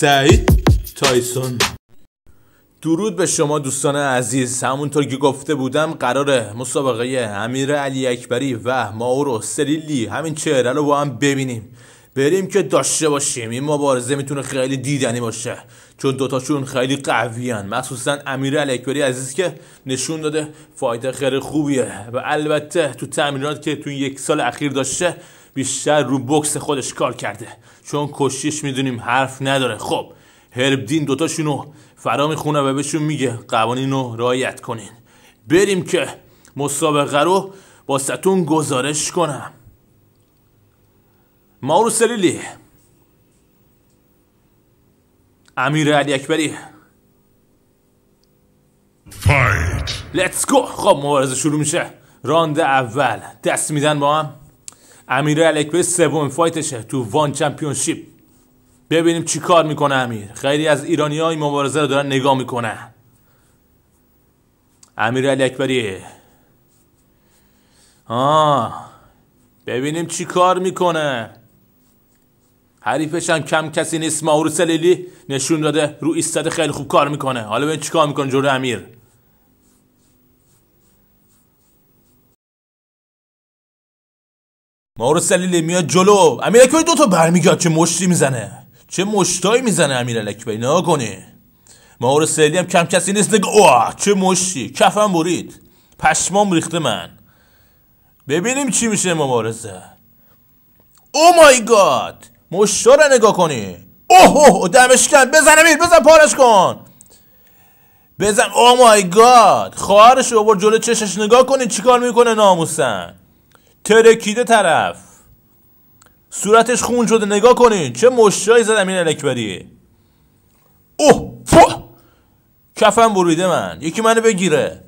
سعید تایسون درود به شما دوستان عزیز همونطور که گفته بودم قراره مسابقه امیر علی اکبری و ماورو سریلی همین چهره رو با هم ببینیم بریم که داشته باشیم این مبارزه میتونه خیلی دیدنی باشه چون دوتاشون خیلی قویان. هن. مخصوصا امیر علی اکبری عزیز که نشون داده فایده خیلی خوبیه و البته تو تمرینات که تو یک سال اخیر داشته بیشتر رو بکس خودش کار کرده چون کشیش میدونیم حرف نداره خب هربدین دوتاشونو فرا میخونه و بهشون میگه قوانین رو رعایت کنین بریم که مسابقه رو با ستون گزارش کنم مارو سلیلی امیر علی اکبری فایت لیتس گو خب مبارزه شروع میشه راند اول دست میدن با هم امیر الکبه سوم فایتشه تو وان چمپیونشیپ ببینیم چی کار میکنه امیر خیلی از ایرانی های مبارزه رو دارن نگاه میکنه امیر علی اکبری آه ببینیم چی کار میکنه حریفش هم کم کسی نیست ماورو لیلی نشون داده رو ایستاده خیلی خوب کار میکنه حالا ببین چی کار میکنه جلو امیر ما سلیلی میاد جلو امیر اکبری دوتا برمیگرد چه مشتی میزنه چه مشتایی میزنه امیر اکبری نها کنی ما سلیلی هم کم کسی نیست نگه اوه چه مشتی کفم برید پشمام ریخته من ببینیم چی میشه مبارزه او مای گاد مشتا رو نگاه کنی اوه اوه دمش بزن امیر بزن پارش کن بزن او مای گاد خواهرش رو جلو چشش نگاه کنی چیکار میکنه ناموسن ترکیده طرف صورتش خون شده نگاه کنین چه مشتایی زد این الکبری اوه فو کفم بریده من یکی منو بگیره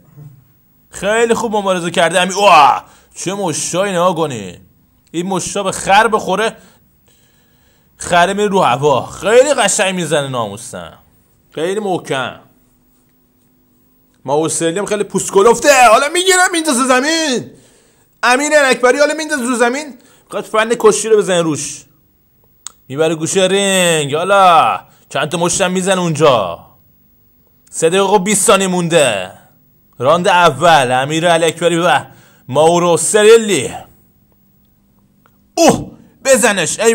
خیلی خوب مبارزه کرده امین اوه چه مشتایی نگاه کنین این مشتا به خر بخوره خره میره رو هوا خیلی قشنگ میزنه ناموسن خیلی محکم ما خیلی خیلی پوسکلفته حالا میگیرم اینجا زمین امین اکبری حالا میندازه رو زمین میخواد فن کشتی رو بزنه روش میبره گوشه رنگ حالا چند تا مشتم میزن اونجا سه دقیقه و ثانیه مونده راند اول امیر علی اکبری و ماورو سریلی اوه بزنش ای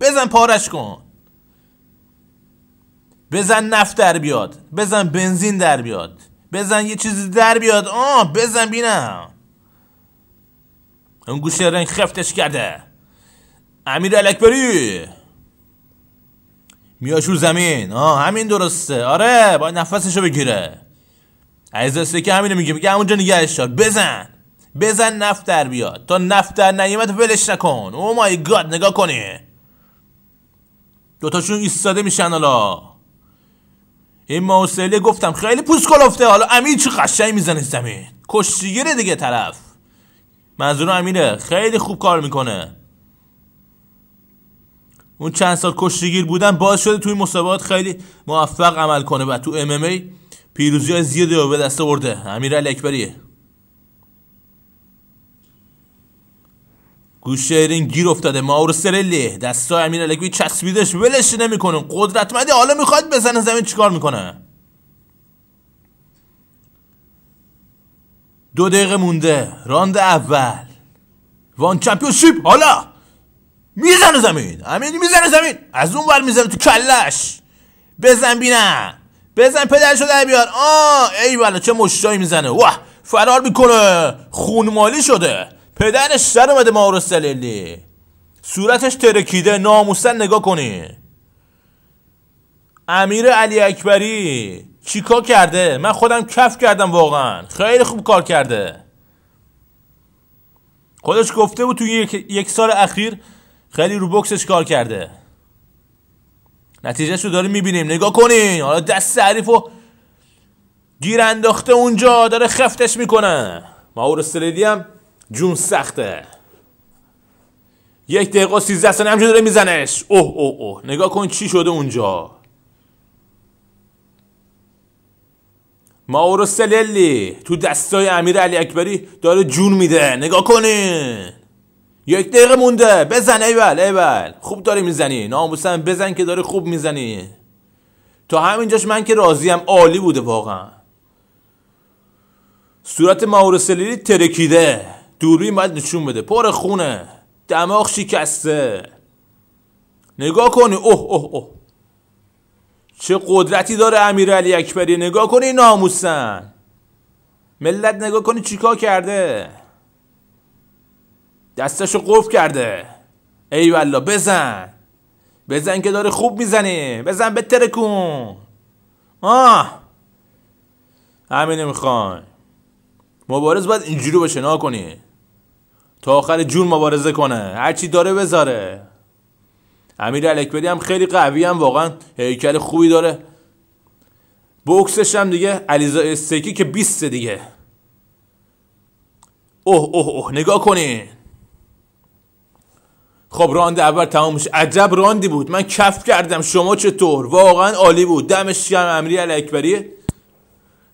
بزن پارش کن بزن نفت در بیاد بزن بنزین در بیاد بزن یه چیزی در بیاد آه بزن بینم اون گوشه رنگ خفتش کرده امیر الکبری رو زمین آه همین درسته آره باید نفسشو بگیره عزیز که همینو میگه میگه همونجا نگهش دار بزن بزن نفت در بیاد تا نفت در نیمت ولش نکن او مای گاد نگاه کنی دوتاشون ایستاده میشن حالا این موسیله گفتم خیلی پوست کلفته حالا امیر چه قشنگ میزنه زمین کشتیگیره دیگه طرف منظور امیره خیلی خوب کار میکنه اون چند سال کشتیگیر بودن باز شده توی مسابقات خیلی موفق عمل کنه و تو MMA پیروزی های زیادی رو به دست آورده امیر علی اکبریه گوشه این گیر افتاده ماور سرلی دستا امیر علی چسبیدش ولش نمیکنه قدرتمندی حالا میخواد بزنه زمین چیکار میکنه دو دقیقه مونده راند اول وان چمپیونشیپ حالا میزنه زمین امین میزنه زمین از اون ور میزنه تو کلش بزن بینم بزن پدرشو در بیار آ ای والا بله، چه مشتایی میزنه واه فرار میکنه خونمالی شده پدرش سر اومده مارو صورتش ترکیده ناموسن نگاه کنی امیر علی اکبری چیکار کرده من خودم کف کردم واقعا خیلی خوب کار کرده خودش گفته بود توی یک, سال اخیر خیلی رو بکسش کار کرده نتیجهش رو داریم میبینیم نگاه کنین حالا دست حریف و گیر انداخته اونجا داره خفتش میکنه ماور استریدی هم جون سخته یک دقیقه سیزده ثانیه همجا داره میزنش اوه اوه اوه نگاه کن چی شده اونجا ماورو سللی تو دستای امیر علی اکبری داره جون میده نگاه کنین یک دقیقه مونده بزن ایول ایول خوب داری میزنی ناموسم بزن که داری خوب میزنی تا همینجاش من که راضیم عالی بوده واقعا صورت ماورو سلیلی ترکیده دوربین باید نشون بده پر خونه دماغ شکسته نگاه کنی اوه اوه اوه چه قدرتی داره امیر علی اکبری نگاه کنی ناموسن ملت نگاه کنی چیکار کرده دستشو قفل کرده ای والله بزن بزن که داره خوب میزنی بزن به کن آه همین میخوان مبارز باید اینجوری بشه نا کنی تا آخر جون مبارزه کنه هرچی داره بذاره امیر الکبری هم خیلی قوی هم واقعا هیکل خوبی داره بوکسش هم دیگه علیزا استیکی که 20 دیگه اوه اوه اوه نگاه کنین خب راند اول تمام میشه عجب راندی بود من کف کردم شما چطور واقعا عالی بود دمش گرم امری اکبری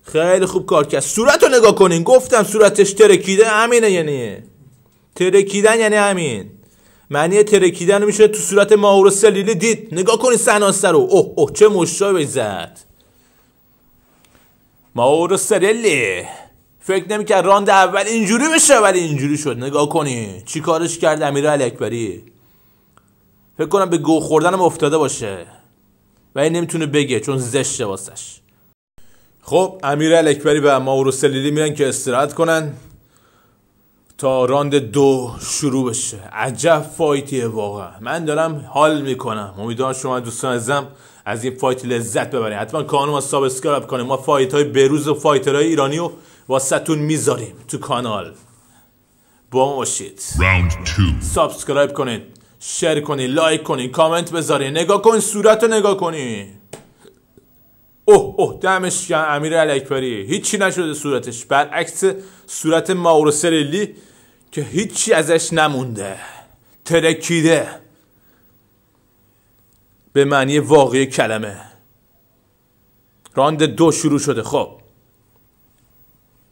خیلی خوب کار کرد صورت رو نگاه کنین گفتم صورتش ترکیده همینه یعنی ترکیدن یعنی همین معنی ترکیدن میشه تو صورت ماورو سلیلی دید نگاه کنی سناسه رو اوه اوه چه مشتای زد ماورو سلیلی فکر نمیکرد راند اول اینجوری بشه ولی اینجوری شد نگاه کنی چی کارش کرد امیر علی فکر کنم به گو خوردنم افتاده باشه و این نمیتونه بگه چون زشته واسش خب امیر اکبری و ماورو سلیلی میرن که استراحت کنن تا راند دو شروع بشه عجب فایتیه واقعا من دارم حال میکنم امیدوارم شما دوستان ازم از این فایت لذت ببرید حتما کانال ما سابسکرایب کنید ما فایت های بروز و های ایرانی رو واسهتون میذاریم تو کانال با باشید سابسکرایب کنید شیر کنید لایک کنید کامنت بذارید نگاه کن صورت رو نگاه کنید اوه اوه دمش امیر هیچی نشده صورتش برعکس صورت ماورو که هیچی ازش نمونده ترکیده به معنی واقعی کلمه راند دو شروع شده خب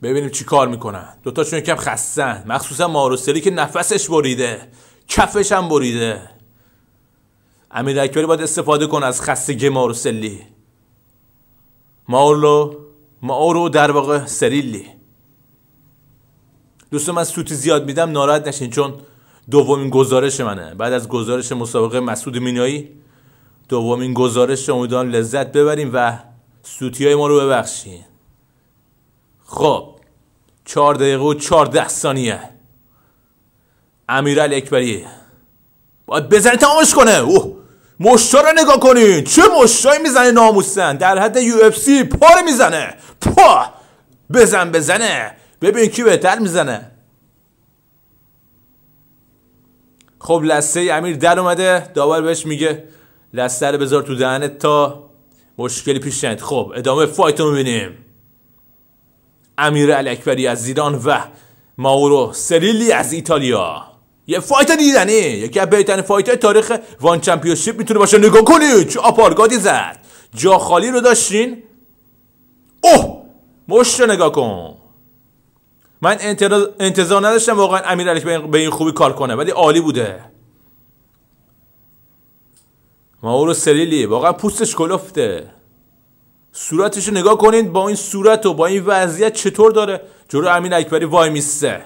ببینیم چی کار میکنن دوتاشون یکم خستن مخصوصا ماروسلی که نفسش بریده کفش هم بریده امیر اکبری باید استفاده کنه از خستگی ماروسلی مارلو مارو در واقع سریلی دوستان من سوتی زیاد میدم ناراحت نشین چون دومین گزارش منه بعد از گزارش مسابقه مسعود مینایی دومین گزارش امیدوارم لذت ببریم و سوتی های ما رو ببخشین خب چهار دقیقه و چهارده ثانیه امیرال اکبری باید بزنه تمامش کنه اوه مشتا رو نگاه کنین چه مشتایی میزنه ناموسن در حد یو اف سی پاره میزنه پا بزن بزنه ببین کی بهتر میزنه خب لسته امیر در اومده داور بهش میگه لسته رو بذار تو دهنت تا مشکلی پیش نیاد خب ادامه فایت رو میبینیم امیر الاکبری از ایران و ماورو سریلی از ایتالیا یه فایت دیدنی یکی از بهترین فایت های تاریخ وان چمپیونشیپ میتونه باشه نگاه کنید چه آپارگادی زد جا خالی رو داشتین اوه مشت نگاه کن من انتظار نداشتم واقعا امیر علی به این خوبی کار کنه ولی عالی بوده ماورو سریلی واقعا پوستش کلفته صورتش رو نگاه کنید با این صورت و با این وضعیت چطور داره جلو امین اکبری وای میسته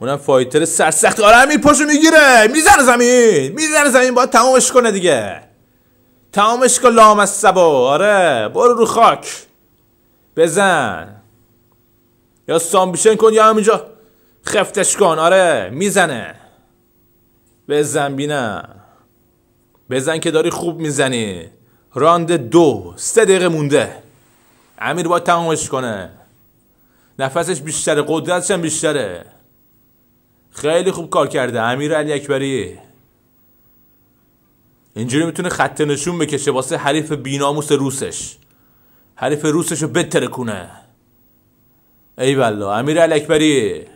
اونم فایتر سرسخت آره امیر پاشو میگیره میزنه زمین میزنه زمین باید تمامش کنه دیگه تمامش کن لام از آره برو رو خاک بزن یا سامبیشن کن یا همینجا خفتش کن آره میزنه بزن بینم بزن که داری خوب میزنی راند دو سه دقیقه مونده امیر باید تمامش کنه نفسش بیشتره قدرتش هم بیشتره خیلی خوب کار کرده امیر علی اکبری اینجوری میتونه خط نشون بکشه واسه حریف بیناموس روسش حریف روسش رو کنه ای بلا امیر الاکبری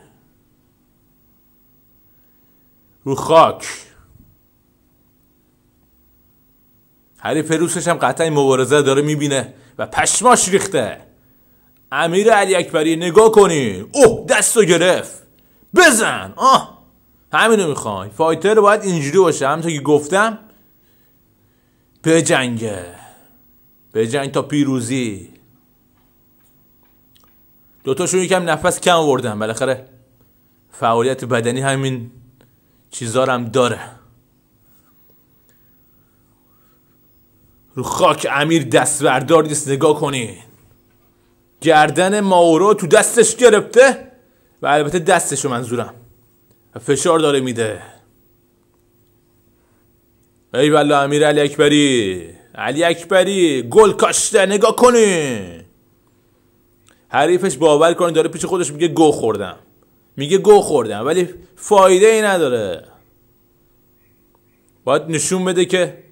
رو خاک حالی فروسش هم قطعا مبارزه داره میبینه و پشماش ریخته امیر علی اکبری نگاه کنین اوه دستو گرفت بزن آه همینو میخوای فایتر باید اینجوری باشه همونطور که گفتم به جنگ تا پیروزی دوتاشون یکم نفس کم آوردن بالاخره فعالیت بدنی همین چیزا هم داره رو خاک امیر دست بردار نیست نگاه کنی گردن ماورو تو دستش گرفته و البته دستشو منظورم فشار داره میده ای والله امیر علی اکبری علی اکبری گل کاشته نگاه کنین حریفش باور کنه داره پیش خودش میگه گو خوردم میگه گو خوردم ولی فایده ای نداره باید نشون بده که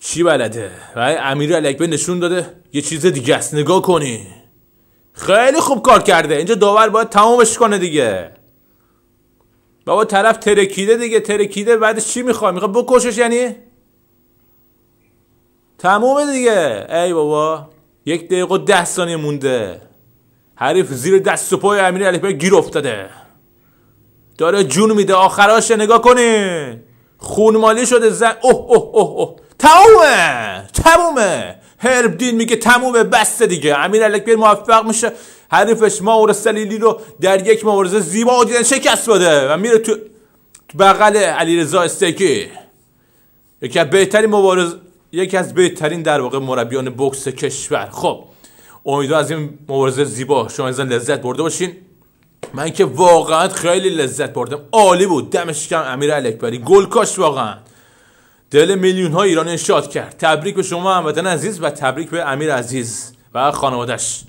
چی بلده و امیر علکبه نشون داده یه چیز دیگه است نگاه کنی خیلی خوب کار کرده اینجا داور باید تمامش کنه دیگه بابا طرف ترکیده دیگه ترکیده بعدش چی میخواه میخواه بکشش یعنی تمومه دیگه ای بابا یک دقیقه و ده ثانیه مونده حریف زیر دست و پای امیر علی گیر افتاده داره جون میده آخراش نگاه کنی خون مالی شده زن اوه اوه اوه اوه تمومه تمومه هرب دین میگه تمومه بسته دیگه امیر علی موفق میشه حریفش و سلیلی رو در یک مبارزه زیبا و دیدن شکست بده و میره تو بغل علیرضا استیکی یکی بهترین مبارز یکی از بهترین در واقع مربیان بکس کشور خب امیدوارم از این مبارزه زیبا شما از لذت برده باشین من که واقعا خیلی لذت بردم عالی بود دمش کم امیر الکبری گل کاش واقعا دل میلیون ها ایران شاد کرد تبریک به شما هموطن عزیز و تبریک به امیر عزیز و خانوادش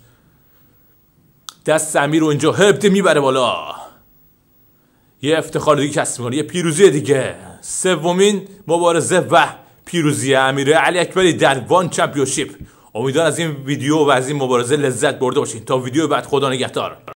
دست امیر اونجا اینجا میبره بالا یه افتخار دیگه کسب میکنه یه پیروزی دیگه سومین مبارزه و پیروزی امیر علی اکبری در وان چمپیونشیپ امیدوار از این ویدیو و از این مبارزه لذت برده باشین تا ویدیو بعد خدا نگهدار